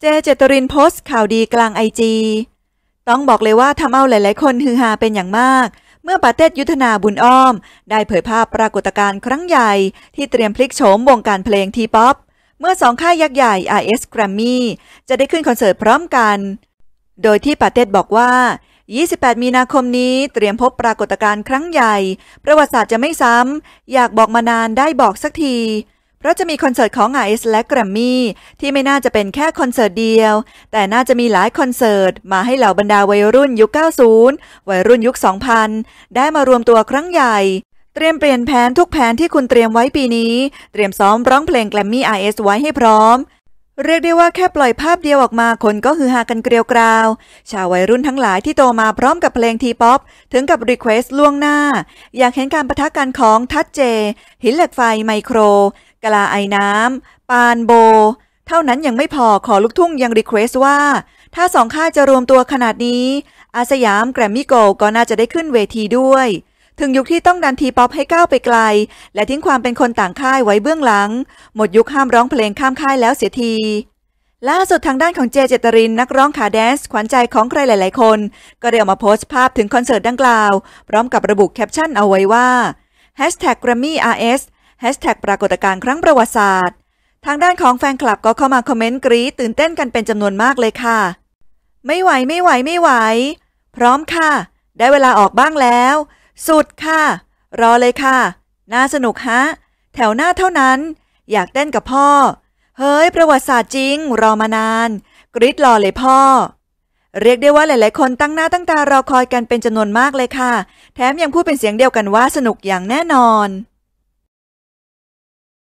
เจเจตรินโพสต์ข่าวดีกลางไอจีต้องบอกเลยว่าทำเอาหลายๆคนฮือฮาเป็นอย่างมาก เมื่อปาเตดยุทธนาบุญอ้อม ได้เผยภาพปรากฏการณ์ครั้งใหญ่ ที่เตรียมพลิกโฉมวงการเพลงทีป๊อป เมื่อสองค่ายยักษ์ใหญ่ RS Grammy จะได้ขึ้นคอนเสิร์ตพร้อมกัน โดยที่ปาเตดบอกว่า 28 มีนาคมนี้เตรียมพบปรากฏการณ์ครั้งใหญ่ ประวัติศาสตร์จะไม่ซ้ำอยากบอกมานานได้บอกสักทีเพราะจะมีคอนเสิร์ตของไอซ์และแกรมมี่ที่ไม่น่าจะเป็นแค่คอนเสิร์ตเดียว แต่น่าจะมีหลายคอนเสิร์ต มาให้เหล่าบรรดาวัยรุ่นยุค 90 วัยรุ่นยุค 2000 ได้มารวมตัวครั้งใหญ่ เตรียมเปลี่ยนแผนทุกแผนที่คุณเตรียมไว้ปีนี้ เตรียมซ้อมร้องเพลงแกรมมี่ไอเอสไว้ให้พร้อม เรียกได้ว่าแค่ปล่อยภาพเดียวออกมาคนก็ฮือฮากันเกลียวกราว ชาววัยรุ่นทั้งหลายที่โตมาพร้อมกับเพลงทีป๊อปถึงกับรีเควสต์ล่วงหน้าอยากเห็นการประทะกันของทัชเจ หินเหล็กไฟไมโครกลาไอน้ำ ปานโบ เท่านั้นยังไม่พอ ขอลูกทุ่งยังรีเควสว่า ถ้าสองค่ายจะรวมตัวขนาดนี้ อาสยาม แกรมมี่โกลก็น่าจะได้ขึ้นเวทีด้วย ถึงยุคที่ต้องดันทีป๊อปให้ก้าวไปไกล และทิ้งความเป็นคนต่างค่ายไว้เบื้องหลัง หมดยุคห้ามร้องเพลงข้ามค่ายแล้วเสียที ล่าสุดทางด้านของเจเจตรินนักร้องขาแดนซ์ขวัญใจของใครหลาย ๆ คน ก็ได้ออกมาโพสต์ภาพถึงคอนเสิร์ตดังกล่าว พร้อมกับระบุแคปชั่นเอาไว้ว่า Hashtag Grammy RS ปรากฏการณ์ครั้งประวัติศาสตร์ ทางด้านของแฟนคลับก็เข้ามาคอมเมนต์กรี๊ดตื่นเต้นกันเป็นจำนวนมากเลยค่ะ ไม่ไหวไม่ไหวไม่ไหว พร้อมค่ะ ได้เวลาออกบ้างแล้ว สุดค่ะ รอเลยค่ะ น่าสนุกฮะ แถวหน้าเท่านั้น อยากเต้นกับพ่อ เฮ้ย ประวัติศาสตร์จริง รอมานาน กรี๊ดรอเลยพ่อ เรียกได้ว่าหลายๆคนตั้งหน้าตั้งตารอคอยกันเป็นจำนวนมากเลยค่ะ แถมยังพูดเป็นเสียงเดียวกันว่าสนุกอย่างแน่นอน